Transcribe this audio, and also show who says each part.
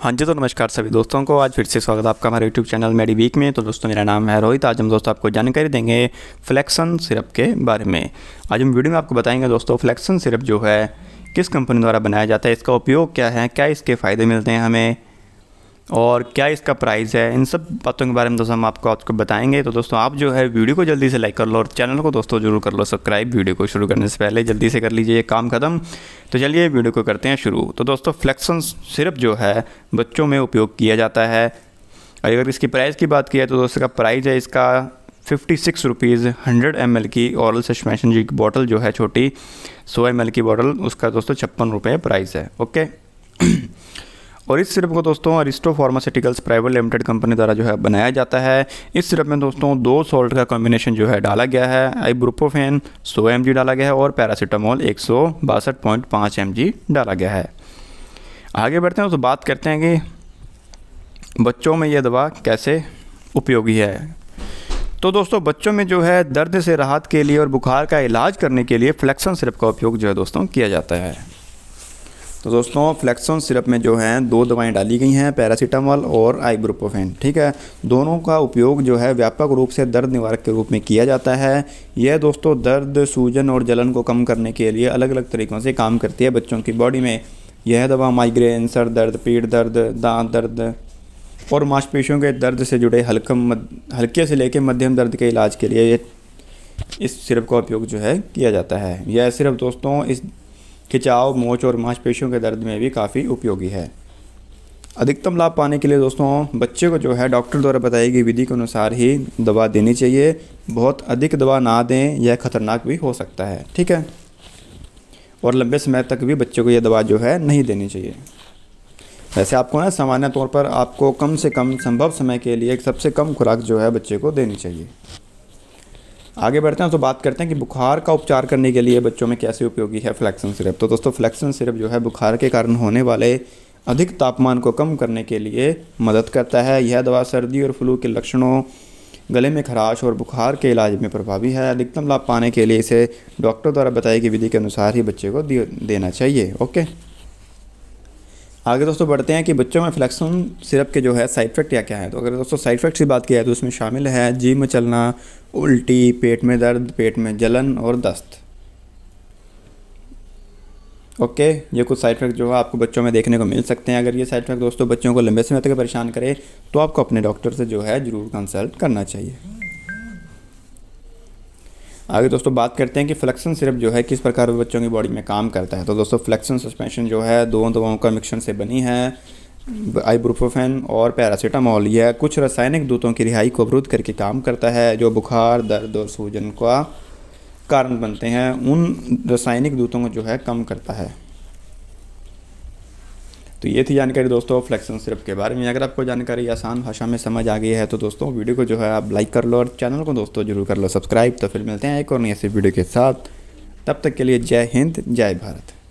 Speaker 1: हाँ जी तो नमस्कार सभी दोस्तों को आज फिर से स्वागत आपका हमारे यूट्यूब चैनल मेडी वीक में तो दोस्तों मेरा नाम है रोहित आज हम दोस्तों आपको जानकारी देंगे फ्लैक्सन सिरप के बारे में आज हम वीडियो में आपको बताएंगे दोस्तों फ्लैक्सन सिरप जो है किस कंपनी द्वारा बनाया जाता है इसका उपयोग क्या है क्या इसके फ़ायदे मिलते हैं हमें और क्या इसका प्राइस है इन सब बातों के बारे में दोस्तों हम आपको आपको बताएंगे तो दोस्तों आप जो है वीडियो को जल्दी से लाइक कर लो और चैनल को दोस्तों जरूर कर लो सब्सक्राइब वीडियो को शुरू करने से पहले जल्दी से कर लीजिए ये काम ख़त्म तो चलिए वीडियो को करते हैं शुरू तो दोस्तों फ्लैक्सन सिर्फ जो है बच्चों में उपयोग किया जाता है अगर इसकी प्राइस की बात किया तो दोस्तों का प्राइस है इसका fifty six rupees hundred ML एल की औरल सस्पेंशन जी की बॉटल जो है छोटी सौ एम एल की बॉटल उसका दोस्तों छप्पन रुपये प्राइस है ओके और इस सिरप को दोस्तों Aristo Pharmaceuticals private limited company द्वारा जो है बनाया जाता है इस सिरप में दोस्तों दो सॉल्ट का कॉम्बिनेशन जो है डाला गया है ब्रुपोफेन सौ एम डाला गया है और पैरासीटामोल एक सौ डाला गया है आगे बढ़ते हैं तो बात करते हैं कि बच्चों में यह दवा कैसे उपयोगी है तो दोस्तों बच्चों में जो है दर्द से राहत के लिए और बुखार का इलाज करने के लिए फ्लैक्सन सिरप का उपयोग जो है दोस्तों किया जाता है तो दोस्तों फ्लैक्सोन सिरप में जो है दो दवाएं डाली गई हैं पैरासीटामॉल और आइब्रोपोफेन ठीक है दोनों का उपयोग जो है व्यापक रूप से दर्द निवारक के रूप में किया जाता है यह दोस्तों दर्द सूजन और जलन को कम करने के लिए अलग अलग तरीक़ों से काम करती है बच्चों की बॉडी में यह दवा माइग्रेन सर दर्द पीठ दर्द दांत दर्द और मांसपेशियों के दर्द से जुड़े हल्कम हल्के से लेकर मध्यम दर्द के इलाज के लिए इस सिरप का उपयोग जो है किया जाता है यह सिरप दोस्तों इस खिंचाव मोच और मांसपेशियों के दर्द में भी काफ़ी उपयोगी है अधिकतम लाभ पाने के लिए दोस्तों बच्चे को जो है डॉक्टर द्वारा बताई गई विधि के अनुसार ही दवा देनी चाहिए बहुत अधिक दवा ना दें यह खतरनाक भी हो सकता है ठीक है और लंबे समय तक भी बच्चे को यह दवा जो है नहीं देनी चाहिए वैसे आपको ना सामान्य तौर पर आपको कम से कम संभव समय के लिए सबसे कम खुराक जो है बच्चे को देनी चाहिए आगे बढ़ते हैं तो बात करते हैं कि बुखार का उपचार करने के लिए बच्चों में कैसे उपयोगी है फ्लैक्सन सिरप तो दोस्तों फ्लैक्सन सिरप जो है बुखार के कारण होने वाले अधिक तापमान को कम करने के लिए मदद करता है यह दवा सर्दी और फ्लू के लक्षणों गले में खराश और बुखार के इलाज में प्रभावी है अधिकतम लाभ पाने के लिए इसे डॉक्टर द्वारा बताई गई विधि के अनुसार ही बच्चे को देना चाहिए ओके आगे दोस्तों बढ़ते हैं कि बच्चों में फ्लैक्सन सिरप के जो है साइड इफेक्ट क्या क्या है तो अगर दोस्तों साइड इफेक्ट की बात किया है तो उसमें शामिल है जी मचलना उल्टी पेट में दर्द पेट में जलन और दस्त ओके ये कुछ साइड इफेक्ट जो है आपको बच्चों में देखने को मिल सकते हैं अगर ये साइड इफेक्ट दोस्तों बच्चों को लंबे समय तक परेशान करे तो आपको अपने डॉक्टर से जो है ज़रूर कंसल्ट करना चाहिए आगे दोस्तों बात करते हैं कि फ्लेक्सन सिर्फ जो है किस प्रकार बच्चों की बॉडी में काम करता है तो दोस्तों फ्लेक्सन सस्पेंशन जो है दो दवाओं का मिक्सन से बनी है आइब्रोफोफेन और पैरासीटामोल यह कुछ रासायनिक दूतों की रिहाई को अवरुद्ध करके काम करता है जो बुखार दर्द और सूजन का कारण बनते हैं उन रासायनिक दूतों को जो है कम करता है तो ये थी जानकारी दोस्तों फ्लैक्सन सिरप के बारे में अगर आपको जानकारी आसान भाषा में समझ आ गई है तो दोस्तों वीडियो को जो है आप लाइक कर लो और चैनल को दोस्तों जरूर कर लो सब्सक्राइब तो फिर मिलते हैं एक और नई ऐसी वीडियो के साथ तब तक के लिए जय हिंद जय भारत